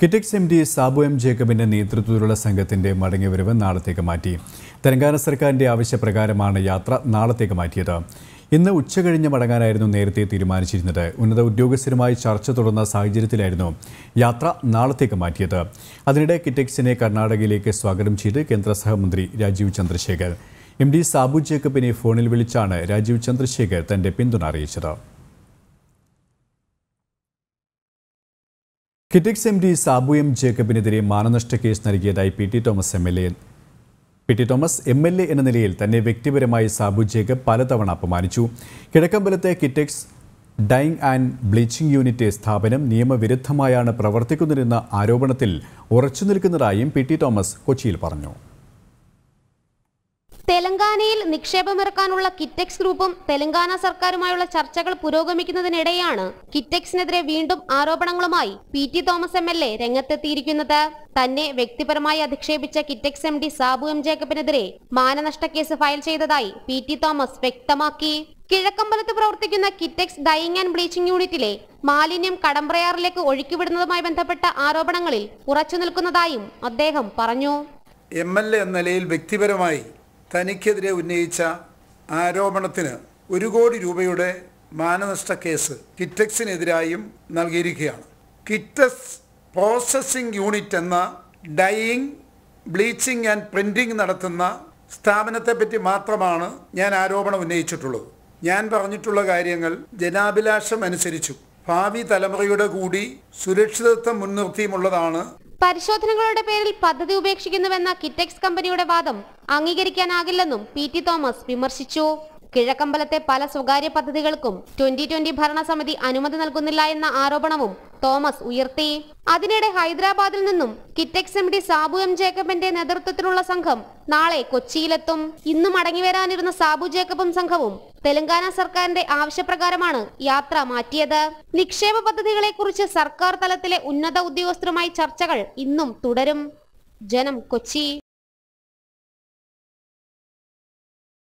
Kitex M D Sabu M ജേക്കബിന്റെ നേതൃത്വത്തിലുള്ള സംഘത്തിന്റെ മടങ്ങിവരവ് നാളത്തേക്ക് മാറ്റി തെലങ്കാന സർക്കാരിന്റെ ആവശ്യപ്രകാരമാണ് യാത്ര നാളത്തേക്ക് മാറ്റിയത് ഇന്ന് ഉച്ച കഴിഞ്ഞ് മടങ്ങാനായിരുന്നു നേരത്തെ തീരുമാനിച്ചിരുന്നത് ഉന്നത ഉദ്യോഗസ്ഥരുമായി ചർച്ച തുടർന്ന സാഹചര്യത്തിലായിരുന്നു യാത്ര നാളത്തേക്ക് മാറ്റിയത് അതിനിടെ കിറ്റക്സിനെ കർണാടകയിലേക്ക് സ്വാഗതം ചെയ്ത് കേന്ദ്ര സഹമന്ത്രി രാജീവ് ചന്ദ്രശേഖർ എം ഡി സാബു ജേക്കബിനെ ഫോണിൽ വിളിച്ചാണ് രാജീവ് ചന്ദ്രശേഖർ തന്റെ പിന്തുണ അറിയിച്ചത് Kitex M D Sabu M ജേക്കബിനെതിരെ മാനനഷ്ട കേസ് നൽകിയതായി P T Thomas M L A P T Thomas M L A എന്ന നിലയിൽ തന്നെ വ്യക്തിപരമായി സാബു ജേക്കബ് പലതവണ അപമാനിച്ചു കിഴക്കമ്പലത്തെ Kitex dyeing and bleaching unit സ്ഥാപനം നിയമവിരുദ്ധമായാണ് പ്രവർത്തിക്കുന്നതെന്ന ആരോപണത്തിൽ ഉറച്ചു നിൽക്കുന്നതായും പി ടി തോമസ് കൊച്ചിയിൽ പറഞ്ഞു തെലങ്കാനയിൽ നിക്ഷേപമിറക്കാനുള്ള കിറ്റെക്സ് ഗ്രൂപ്പും തെലങ്കാന സർക്കാരുമായുള്ള ചർച്ചകൾ പുരോഗമിക്കുന്നതിനിടെയാണ് കിറ്റെക്സിനെതിരെ വീണ്ടും ആരോപണങ്ങളുമായി P T Thomas M L A രംഗത്തെത്തിയിരിക്കുന്നത് തന്നെ വ്യക്തിപരമായി അധിക്ഷേപിച്ച Kitex M D Sabu M ജേക്കബിനെതിരെ മാനനഷ്ടക്കേസ് ഫയൽ ചെയ്തതായി പി ടി തോമസ് വ്യക്തമാക്കി കിഴക്കമ്പലത്ത് പ്രവർത്തിക്കുന്ന കിറ്റെക്സ് ഡൈയിങ് ആൻഡ് ബ്ലീച്ചിംഗ് യൂണിറ്റിലെ മാലിന്യം കടമ്പ്രയാറിലേക്ക് ഒഴുക്കിവിടുന്നതുമായി ബന്ധപ്പെട്ട ആരോപണങ്ങളിൽ ഉറച്ചു നിൽക്കുന്നതായും അദ്ദേഹം പറഞ്ഞു എം എൽ എ എന്ന നിലയിൽ വ്യക്തിപരമായി തനിക്കെതിരെ ഉന്നയിച്ച ആരോപണത്തിന് ഒരു കോടി രൂപയുടെ മാനനഷ്ട കേസ് കിറ്റക്സിനെതിരായും നൽകിയിരിക്കുകയാണ് കിറ്റക്സ് പ്രോസസ്സിംഗ് യൂണിറ്റ് എന്ന ഡൈയിങ് ബ്ലീച്ചിങ് ആൻഡ് പ്രിൻറ്റിങ് നടത്തുന്ന സ്ഥാപനത്തെ പറ്റി മാത്രമാണ് ഞാൻ ആരോപണം ഉന്നയിച്ചിട്ടുള്ളത് ഞാൻ പറഞ്ഞിട്ടുള്ള കാര്യങ്ങൾ ജനാഭിലാഷം അനുസരിച്ചു ഭാവി തലമുറയുടെ കൂടി സുരക്ഷിതത്വം മുൻനിർത്തിയുമുള്ളതാണ് പരിശോധനകളുടെ പേരിൽ പദ്ധതി ഉപേക്ഷിക്കുന്നുവെന്ന കിറ്റക്സ് കമ്പനിയുടെ വാദം അംഗീകരിക്കാനാകില്ലെന്നും പി ടി തോമസ് വിമർശിച്ചു കിഴക്കമ്പലത്തെ പല സ്വകാര്യ പദ്ധതികൾക്കും ട്വന്റി ട്വന്റി ഭരണസമിതി അനുമതി നൽകുന്നില്ല എന്ന ആരോപണവും തോമസ് ഉയർത്തി അതിനിടെ ഹൈദരാബാദിൽ നിന്നും Kitex M D Sabu M ജേക്കബിന്റെ നേതൃത്വത്തിലുള്ള സംഘം നാളെ കൊച്ചിയിലെത്തും ഇന്ന് മടങ്ങിവരാനിരുന്ന സാബു ജേക്കബും സംഘവും തെലങ്കാന സർക്കാരിന്റെ ആവശ്യപ്രകാരമാണ് യാത്ര മാറ്റിയത് നിക്ഷേപ പദ്ധതികളെ കുറിച്ച് സർക്കാർ തലത്തിലെ ഉന്നത ഉദ്യോഗസ്ഥരുമായി ചർച്ചകൾ ഇന്നും തുടരും ജനം കൊച്ചി